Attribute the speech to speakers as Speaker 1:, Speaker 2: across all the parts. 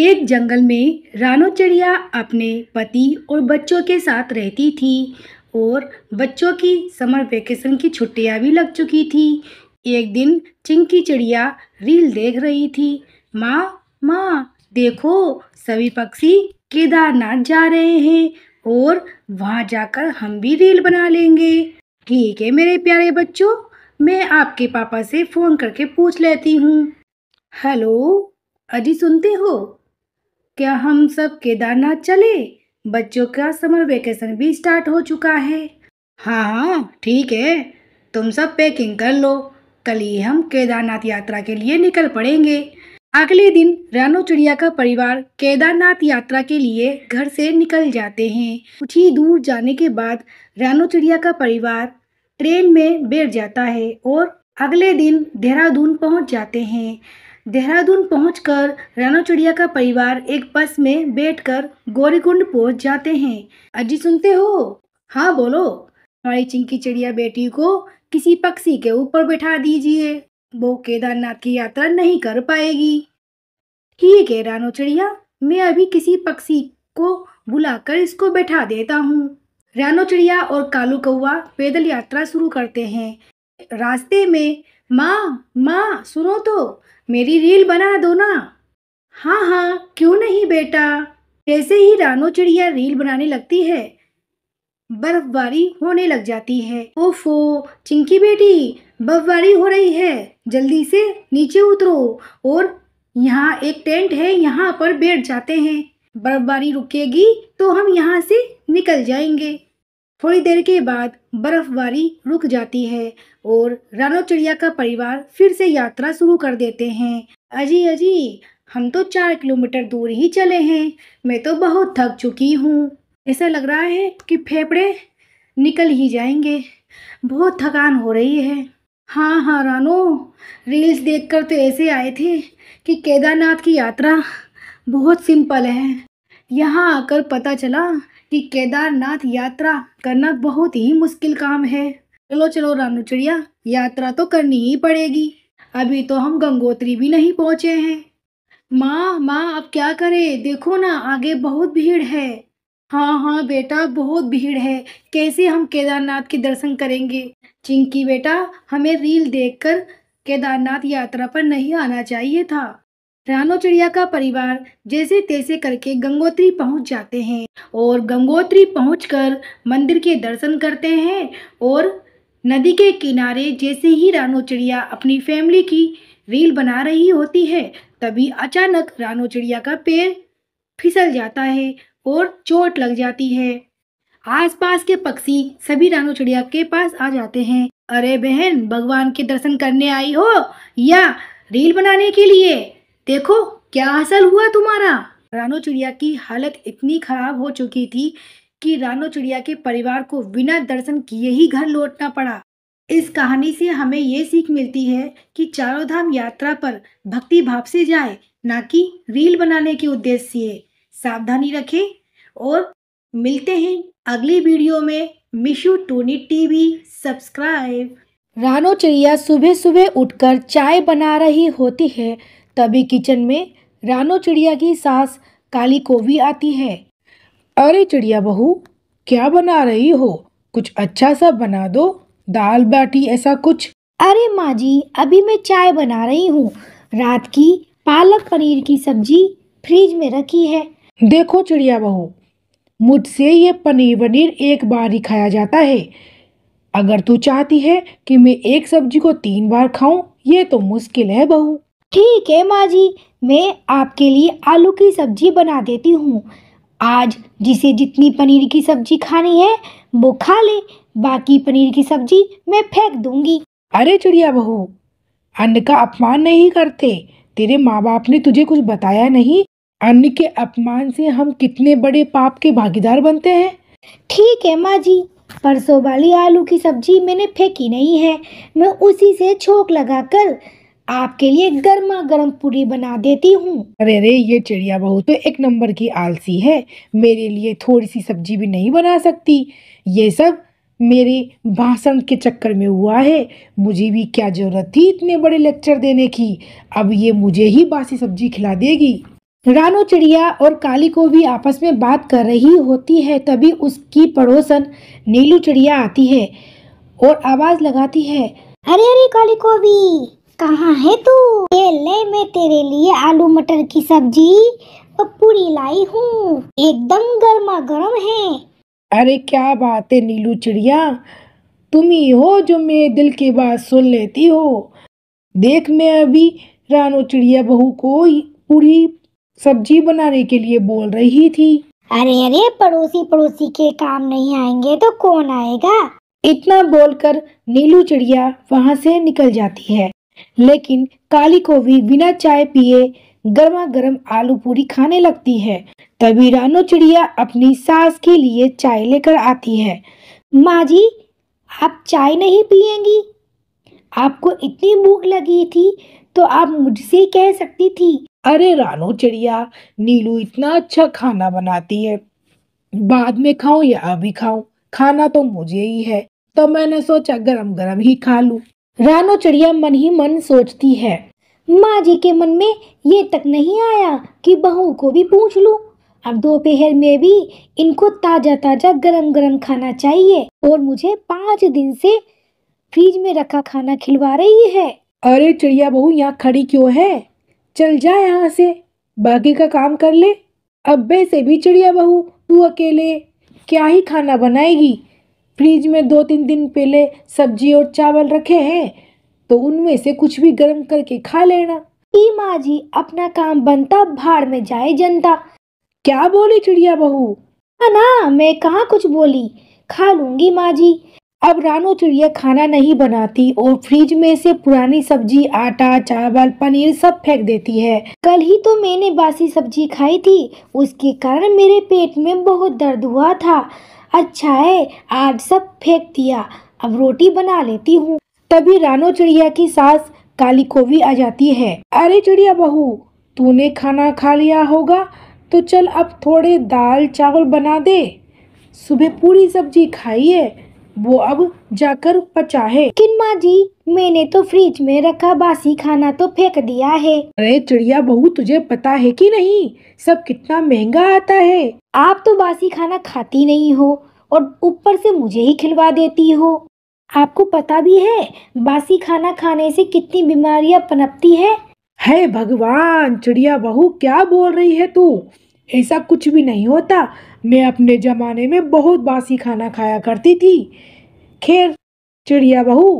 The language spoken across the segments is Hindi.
Speaker 1: एक जंगल में रानो चिड़िया अपने पति और बच्चों के साथ रहती थी और बच्चों की समर वेकेशन की छुट्टियां भी लग चुकी थी एक दिन चिंकी चिड़िया रील देख रही थी माँ माँ देखो सभी पक्षी केदारनाथ जा रहे हैं और वहाँ जाकर हम भी रील बना लेंगे ठीक है मेरे प्यारे बच्चों मैं आपके पापा से फ़ोन करके पूछ लेती हूँ हेलो अजी सुनते हो क्या हम सब केदारनाथ चले बच्चों का समर वेकेशन भी स्टार्ट हो चुका है हाँ हाँ ठीक है तुम सब पैकिंग कर लो कल ही हम केदारनाथ यात्रा के लिए निकल पड़ेंगे अगले दिन रानो चिड़िया का परिवार केदारनाथ यात्रा के लिए घर से निकल जाते हैं कुछ ही दूर जाने के बाद रानो चिड़िया का परिवार ट्रेन में बैठ जाता है और अगले दिन देहरादून पहुंच जाते हैं देहरादून पहुंचकर रानो चिड़िया का परिवार एक बस में बैठकर गौरीकुंड पहुंच जाते हैं अजी सुनते हो हाँ बोलो हमारी चिंकी चिड़िया बेटी को किसी पक्षी के ऊपर बैठा दीजिए वो केदारनाथ की यात्रा नहीं कर पाएगी ठीक है रानो चिड़िया मैं अभी किसी पक्षी को बुलाकर इसको बैठा देता हूँ रानो चिड़िया और कालू कौआ पैदल यात्रा शुरू करते हैं रास्ते में माँ माँ सुनो तो मेरी रील बना दो ना हाँ हाँ क्यों नहीं बेटा जैसे ही रानो चिड़िया रील बनाने लगती है बर्फबारी होने लग जाती है ओफो चिंकी बेटी बर्फबारी हो रही है जल्दी से नीचे उतरो और यहाँ एक टेंट है यहाँ पर बैठ जाते हैं बर्फबारी रुकेगी तो हम यहाँ से निकल जाएंगे थोड़ी देर के बाद बर्फबारी रुक जाती है और रानो चिड़िया का परिवार फिर से यात्रा शुरू कर देते हैं अजी अजी हम तो चार किलोमीटर दूर ही चले हैं मैं तो बहुत थक चुकी हूँ ऐसा लग रहा है कि फेफड़े निकल ही जाएंगे बहुत थकान हो रही है हाँ हाँ रानो रील्स देखकर तो ऐसे आए थे कि केदारनाथ की यात्रा बहुत सिंपल है यहाँ आकर पता चला कि केदारनाथ यात्रा करना बहुत ही मुश्किल काम है चलो चलो रानू चिड़िया यात्रा तो करनी ही पड़ेगी अभी तो हम गंगोत्री भी नहीं पहुँचे हैं माँ माँ अब क्या करें देखो ना आगे बहुत भीड़ है हाँ हाँ बेटा बहुत भीड़ है कैसे हम केदारनाथ के दर्शन करेंगे चिंकी बेटा हमें रील देखकर केदारनाथ यात्रा पर नहीं आना चाहिए था रानो चिड़िया का परिवार जैसे तैसे करके गंगोत्री पहुंच जाते हैं और गंगोत्री पहुंचकर मंदिर के दर्शन करते हैं और नदी के किनारे जैसे ही रानो चिड़िया अपनी फैमिली की रील बना रही होती है तभी अचानक रानो चिड़िया का पैर फिसल जाता है और चोट लग जाती है आसपास के पक्षी सभी रानो चिड़िया के पास आ जाते हैं अरे बहन भगवान के दर्शन करने आई हो या रील बनाने के लिए देखो क्या हासिल हुआ तुम्हारा रानो चिड़िया की हालत इतनी खराब हो चुकी थी कि रानो चिड़िया के परिवार को बिना दर्शन किए ही घर लौटना पड़ा इस कहानी से हमें ये सीख मिलती है कि चारों धाम यात्रा पर भक्ति भाव से जाए ना कि रील बनाने के उद्देश्य से सावधानी रखें और मिलते हैं अगली वीडियो में मिशु टोनी टीवी सब्सक्राइब रानो चिड़िया सुबह सुबह उठकर चाय बना रही होती है तभी किचन में रानो चिड़िया की सास काली को भी आती है अरे चिड़िया बहू क्या बना रही हो कुछ अच्छा सा बना दो दाल बाटी ऐसा कुछ अरे माँ जी अभी मैं चाय बना रही हूँ रात की पालक पनीर की सब्जी फ्रिज में रखी है देखो चिड़िया बहू मुझसे ये पनीर वनीर एक बार ही खाया जाता है अगर तू चाहती है कि मैं एक सब्जी को तीन बार खाऊं ये तो मुश्किल है बहू ठीक है माँ जी मैं आपके लिए आलू की सब्ज़ी बना देती हूँ आज जिसे जितनी पनीर की सब्ज़ी खानी है वो खा ले बाकी पनीर की सब्ज़ी मैं फेंक दूंगी अरे चिड़िया बहू अन्न का अपमान नहीं करते तेरे माँ बाप ने तुझे कुछ बताया नहीं अन्न के अपमान से हम कितने बड़े पाप के भागीदार बनते हैं ठीक है माँ जी परसों वाली आलू की सब्जी मैंने फेंकी नहीं है मैं उसी से छोंक लगाकर आपके लिए गर्मा गर्म पूरी बना देती हूँ अरे अरे ये चिड़िया बहू तो एक नंबर की आलसी है मेरे लिए थोड़ी सी सब्जी भी नहीं बना सकती ये सब मेरे भाषण के चक्कर में हुआ है मुझे भी क्या ज़रूरत थी इतने बड़े लेक्चर देने की अब ये मुझे ही बासी सब्जी खिला देगी रानो चिड़िया और काली को भी आपस में बात कर रही होती है तभी उसकी पड़ोसन नीलू चिड़िया आती है और आवाज़ लगाती है अरे अरे काली को भी कहाँ है तू ये ले मैं तेरे लिए आलू मटर की सब्जी और पूरी लाई हूँ एकदम गर्मा गर्म है अरे क्या बात है नीलू चिड़िया तुम ही हो जो मेरे दिल की बात सुन लेती हो देख मैं अभी रानो चिड़िया बहू को पूरी सब्जी बनाने के लिए बोल रही थी अरे अरे पड़ोसी पड़ोसी के काम नहीं आएंगे तो कौन आएगा इतना बोलकर नीलू चिड़िया वहाँ से निकल जाती है लेकिन काली को भी बिना चाय पिए गर्मा गर्म आलू पूरी खाने लगती है तभी रानो चिड़िया अपनी सास के लिए चाय लेकर आती है माँ जी आप चाय नहीं पिएंगी आपको इतनी भूख लगी थी तो आप मुझसे कह सकती थी अरे रानो चिड़िया नीलू इतना अच्छा खाना बनाती है बाद में खाऊं या अभी खाऊं खाना तो मुझे ही है तो मैंने सोचा गरम गरम ही खा लूं रानो चिड़िया मन ही मन सोचती है माँ जी के मन में ये तक नहीं आया कि बहू को भी पूछ लूँ अब दोपहर में भी इनको ताज़ा ताज़ा गरम गरम खाना चाहिए और मुझे पाँच दिन से फ्रिज में रखा खाना खिलवा रही है अरे चिड़िया बहू यहाँ खड़ी क्यों है चल जा यहाँ से बाकी का काम कर ले अब से भी चिड़िया बहू तू अकेले क्या ही खाना बनाएगी फ्रिज में दो तीन दिन पहले सब्जी और चावल रखे हैं तो उनमें से कुछ भी गर्म करके खा लेना ई माँ जी अपना काम बनता भाड़ में जाए जनता क्या बोली चिड़िया बहू ना मैं कहाँ कुछ बोली खा लूंगी माँ जी अब रानो चिड़िया खाना नहीं बनाती और फ्रिज में से पुरानी सब्जी आटा चावल पनीर सब फेंक देती है कल ही तो मैंने बासी सब्जी खाई थी उसके कारण मेरे पेट में बहुत दर्द हुआ था अच्छा है आज सब फेंक दिया अब रोटी बना लेती हूँ तभी रानो चिड़िया की सास काली को भी आ जाती है अरे चिड़िया बहू तूने खाना खा लिया होगा तो चल अब थोड़े दाल चावल बना दे सुबह पूरी सब्जी खाइए वो अब जाकर पचा है किन्मा जी मैंने तो फ्रिज में रखा बासी खाना तो फेंक दिया है अरे चिड़िया बहू तुझे पता है कि नहीं सब कितना महंगा आता है आप तो बासी खाना खाती नहीं हो और ऊपर से मुझे ही खिलवा देती हो आपको पता भी है बासी खाना खाने से कितनी बीमारियां पनपती है है भगवान चिड़िया बहू क्या बोल रही है तू ऐसा कुछ भी नहीं होता मैं अपने ज़माने में बहुत बासी खाना खाया करती थी खैर चिड़िया बहू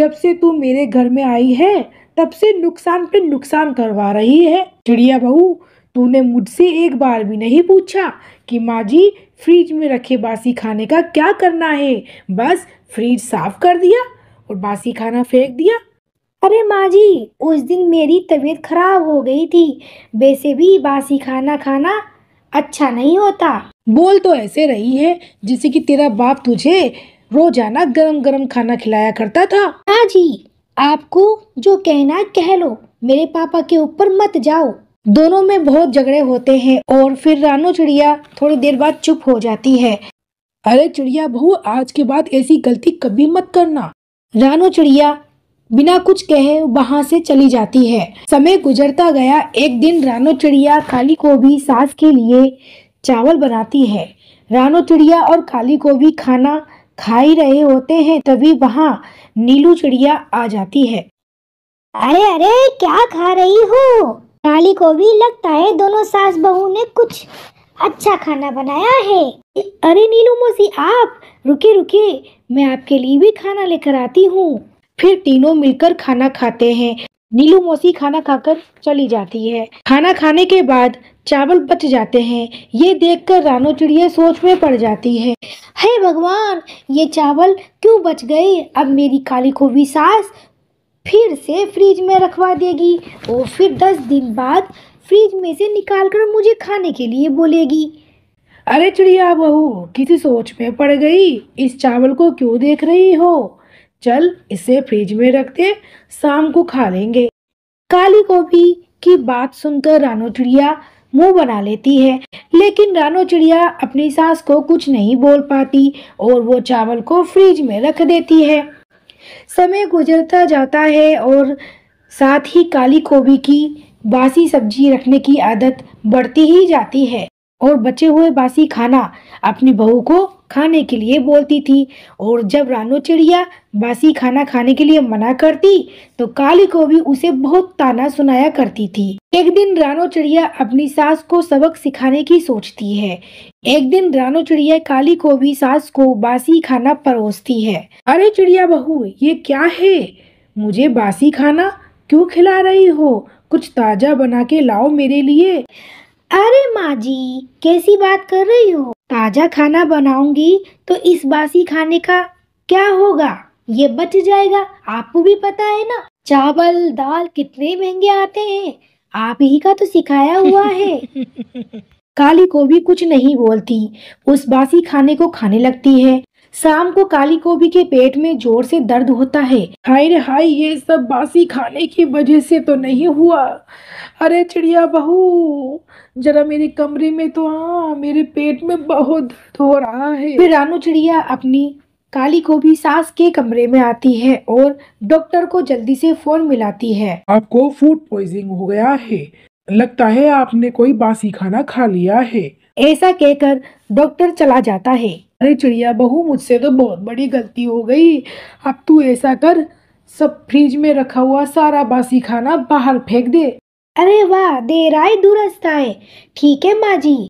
Speaker 1: जब से तू मेरे घर में आई है तब से नुकसान पे नुकसान करवा रही है चिड़िया बहू तूने मुझसे एक बार भी नहीं पूछा कि माँ जी फ्रिज में रखे बासी खाने का क्या करना है बस फ्रिज साफ कर दिया और बासी खाना फेंक दिया अरे माँ जी उस दिन मेरी तबीयत खराब हो गई थी वैसे भी बासी खाना खाना अच्छा नहीं होता बोल तो ऐसे रही है जैसे कि तेरा बाप तुझे रोजाना गरम गरम खाना खिलाया करता था हाँ जी आपको जो कहना कह लो मेरे पापा के ऊपर मत जाओ दोनों में बहुत झगड़े होते हैं और फिर रानो चिड़िया थोड़ी देर बाद चुप हो जाती है अरे चिड़िया बहू आज के बाद ऐसी गलती कभी मत करना रानो चिड़िया बिना कुछ कहे वहाँ से चली जाती है समय गुजरता गया एक दिन रानो चिड़िया काली को भी सास के लिए चावल बनाती है रानो चिड़िया और काली को भी खाना खा ही रहे होते हैं तभी वहाँ नीलू चिड़िया आ जाती है अरे अरे क्या खा रही हो काली को भी लगता है दोनों सास बहू ने कुछ अच्छा खाना बनाया है अरे नीलू मौसी आप रुके रुके मैं आपके लिए भी खाना लेकर आती हूँ फिर तीनों मिलकर खाना खाते हैं नीलू मौसी खाना खाकर चली जाती है खाना खाने के बाद चावल बच जाते हैं ये देखकर रानो चिड़िया सोच में पड़ जाती है हे भगवान ये चावल क्यों बच गए अब मेरी काली भी सास फिर से फ्रिज में रखवा देगी और फिर दस दिन बाद फ्रिज में से निकाल कर मुझे खाने के लिए बोलेगी अरे चिड़िया बहू किसी सोच में पड़ गई इस चावल को क्यों देख रही हो चल इसे फ्रिज में रख दे शाम को खा लेंगे काली गोभी की बात सुनकर रानो चिड़िया मुंह बना लेती है लेकिन रानो चिड़िया अपनी सास को कुछ नहीं बोल पाती और वो चावल को फ्रिज में रख देती है समय गुजरता जाता है और साथ ही काली गोभी की बासी सब्जी रखने की आदत बढ़ती ही जाती है और बचे हुए बासी खाना अपनी बहू को खाने के लिए बोलती थी और जब रानो चिड़िया बासी खाना खाने के लिए मना करती तो काली को भी उसे बहुत ताना सुनाया करती थी एक दिन रानो चिड़िया अपनी सास को सबक सिखाने की सोचती है एक दिन रानो चिड़िया काली को भी सास को बासी खाना परोसती है अरे चिड़िया बहू ये क्या है मुझे बासी खाना क्यों खिला रही हो कुछ ताज़ा बना के लाओ मेरे लिए अरे माँ जी कैसी बात कर रही हो ताज़ा खाना बनाऊंगी तो इस बासी खाने का क्या होगा ये बच जाएगा आपको भी पता है ना चावल दाल कितने महंगे आते हैं आप ही का तो सिखाया हुआ है काली को भी कुछ नहीं बोलती उस बासी खाने को खाने लगती है शाम को काली गोभी के पेट में जोर से दर्द होता है हाय रे हाय ये सब बासी खाने की वजह से तो नहीं हुआ अरे चिड़िया बहू जरा मेरे कमरे में तो हाँ मेरे पेट में बहुत दर्द हो रहा है फिर रानू चिड़िया अपनी काली गोभी सास के कमरे में आती है और डॉक्टर को जल्दी से फोन मिलाती है आपको फूड पॉइजनिंग हो गया है लगता है आपने कोई बासी खाना खा लिया है ऐसा कहकर डॉक्टर चला जाता है अरे चिड़िया बहू मुझसे तो बहुत बड़ी गलती हो गई अब तू ऐसा कर सब फ्रिज में रखा हुआ सारा बासी खाना बाहर फेंक दे अरे वाह देर आई दुरुस्त आए ठीक है माँ जी